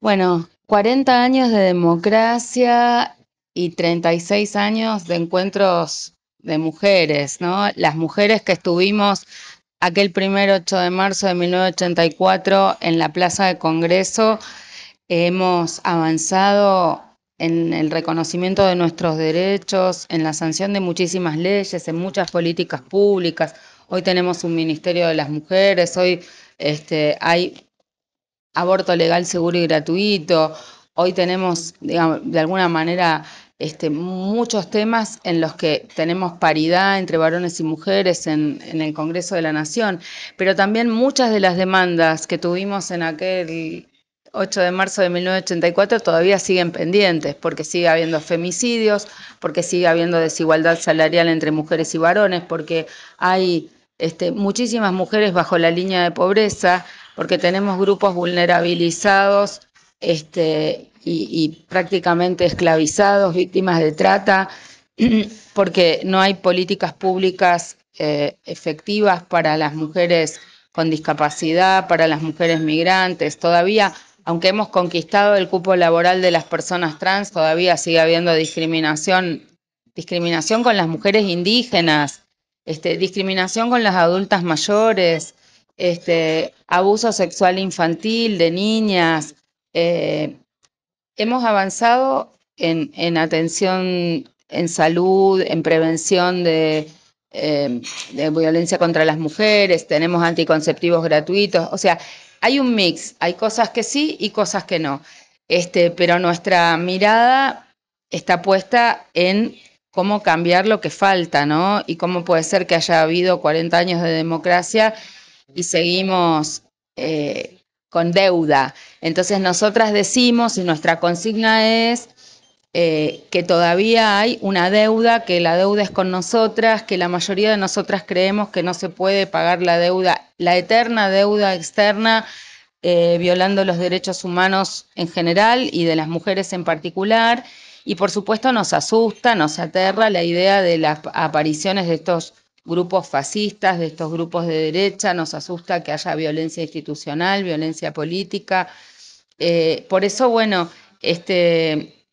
Bueno, 40 años de democracia y 36 años de encuentros de mujeres, ¿no? Las mujeres que estuvimos aquel primer 8 de marzo de 1984 en la Plaza de Congreso, hemos avanzado en el reconocimiento de nuestros derechos, en la sanción de muchísimas leyes, en muchas políticas públicas. Hoy tenemos un Ministerio de las Mujeres, hoy este, hay aborto legal, seguro y gratuito. Hoy tenemos, digamos, de alguna manera, este, muchos temas en los que tenemos paridad entre varones y mujeres en, el Congreso de la Nación, pero también muchas de las demandas que tuvimos en aquel 8 de marzo de 1984 todavía siguen pendientes, porque sigue habiendo femicidios, porque sigue habiendo desigualdad salarial entre mujeres y varones, porque hay este, muchísimas mujeres bajo la línea de pobreza porque tenemos grupos vulnerabilizados este, y, prácticamente esclavizados, víctimas de trata, porque no hay políticas públicas eh, efectivas para las mujeres con discapacidad, para las mujeres migrantes. Todavía, aunque hemos conquistado el cupo laboral de las personas trans, todavía sigue habiendo discriminación, discriminación con las mujeres indígenas, este, discriminación con las adultas mayores, este, abuso sexual infantil de niñas. Eh, hemos avanzado en, atención, en salud, en prevención em, de, violencia contra las mujeres, tenemos anticonceptivos gratuitos, o sea, hay un mix, hay cosas que sí y cosas que no. Este, pero nuestra mirada está puesta en cómo cambiar lo que falta, ¿no? Y cómo puede ser que haya habido 40 años de democracia y seguimos eh, con deuda. Entonces nosotras decimos y nuestra consigna es eh, que todavía hay una deuda, que la deuda es con nosotras, que la mayoría de nosotras creemos que no se puede pagar la deuda, la eterna deuda externa, eh, violando los derechos humanos en general y de las mujeres en particular. Y por supuesto nos asusta, nos aterra la idea de las apariciones de estos grupos fascistas, de estos grupos de derecha, nos asusta que haya violencia institucional, violencia política. Eh, por eso, bueno, este,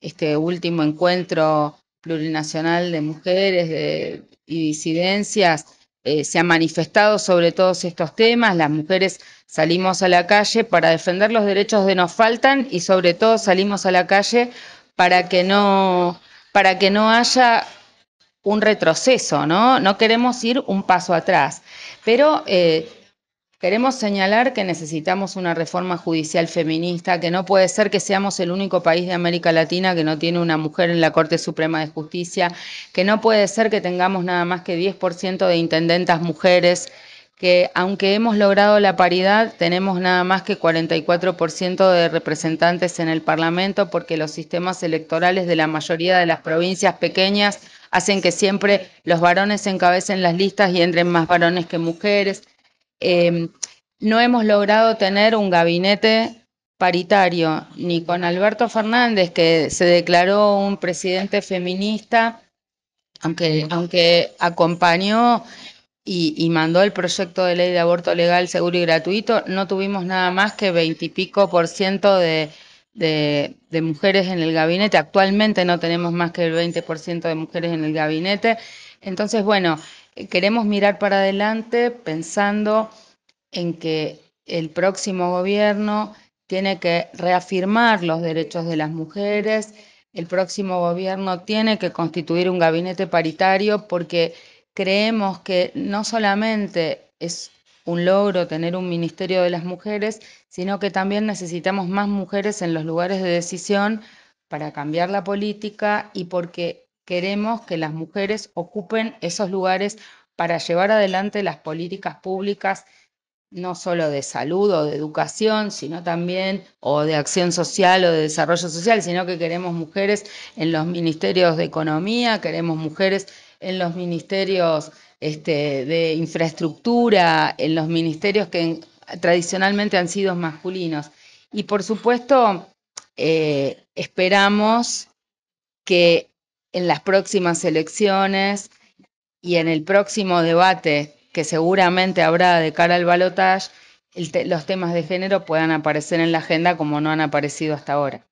este último encuentro plurinacional de mujeres y disidencias eh, se ha manifestado sobre todos estos temas. Las mujeres salimos a la calle para defender los derechos de nos faltan y sobre todo salimos a la calle para que no, para que no haya un retroceso, ¿no? No queremos ir un paso atrás, pero eh, queremos señalar que necesitamos una reforma judicial feminista, que no puede ser que seamos el único país de América Latina que no tiene una mujer en la Corte Suprema de Justicia, que no puede ser que tengamos nada más que 10% de intendentas mujeres que aunque hemos logrado la paridad, tenemos nada más que 44% de representantes en el Parlamento porque los sistemas electorales de la mayoría de las provincias pequeñas hacen que siempre los varones encabecen las listas y entren más varones que mujeres. Em, no hemos logrado tener un gabinete paritario, ni con Alberto Fernández, que se declaró un presidente feminista, aunque, aunque acompañó y, y, mandó el proyecto de ley de aborto legal, seguro y gratuito, no tuvimos nada más que veintipico por ciento de de, mujeres en el gabinete. Actualmente no tenemos más que el 20% de mujeres en el gabinete. Entonces, bueno, eh, queremos mirar para adelante pensando en que el próximo gobierno tiene que reafirmar los derechos de las mujeres, el próximo gobierno tiene que constituir un gabinete paritario porque creemos que no solamente es un logro tener un Ministerio de las Mujeres, sino que también necesitamos más mujeres en los lugares de decisión para cambiar la política y porque queremos que las mujeres ocupen esos lugares para llevar adelante las políticas públicas no solo de salud o de educación, sino también, o de acción social o de desarrollo social, sino que queremos mujeres en los ministerios de economía, queremos mujeres en los ministerios este, de infraestructura, en los ministerios que tradicionalmente han sido masculinos. Y por supuesto, eh, esperamos que en las próximas elecciones y en el próximo debate que seguramente habrá de cara al balotaje, los temas de género puedan aparecer en la agenda como no han aparecido hasta ahora.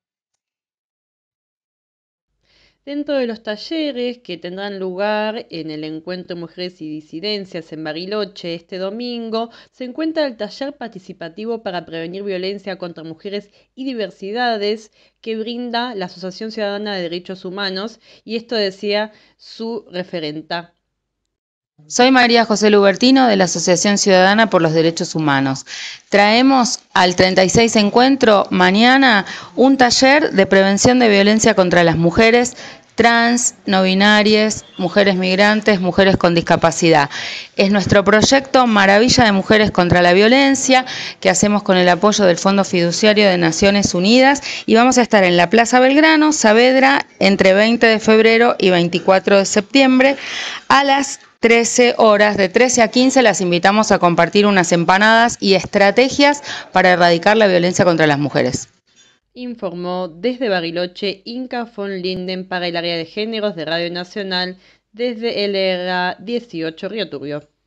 Dentro de los talleres que tendrán lugar en el Encuentro Mujeres y Disidencias en Bariloche este domingo, se encuentra el taller participativo para prevenir violencia contra mujeres y diversidades que brinda la Asociación Ciudadana de Derechos Humanos y esto decía su referenta. Soy María José Lubertino de la Asociación Ciudadana por los Derechos Humanos. Traemos al 36 encuentro mañana un taller de prevención de violencia contra las mujeres trans, no binarias, mujeres migrantes, mujeres con discapacidad. Es nuestro proyecto Maravilla de Mujeres contra la Violencia, que hacemos con el apoyo del Fondo Fiduciario de Naciones Unidas y vamos a estar en la Plaza Belgrano, Saavedra, entre 20 de febrero y 24 de septiembre a las 13 horas, de 13 a 15 las invitamos a compartir unas empanadas y estrategias para erradicar la violencia contra las mujeres. Informó desde Bariloche Inca von Linden para el área de géneros de Radio Nacional desde LRA e 18 Río Turbio.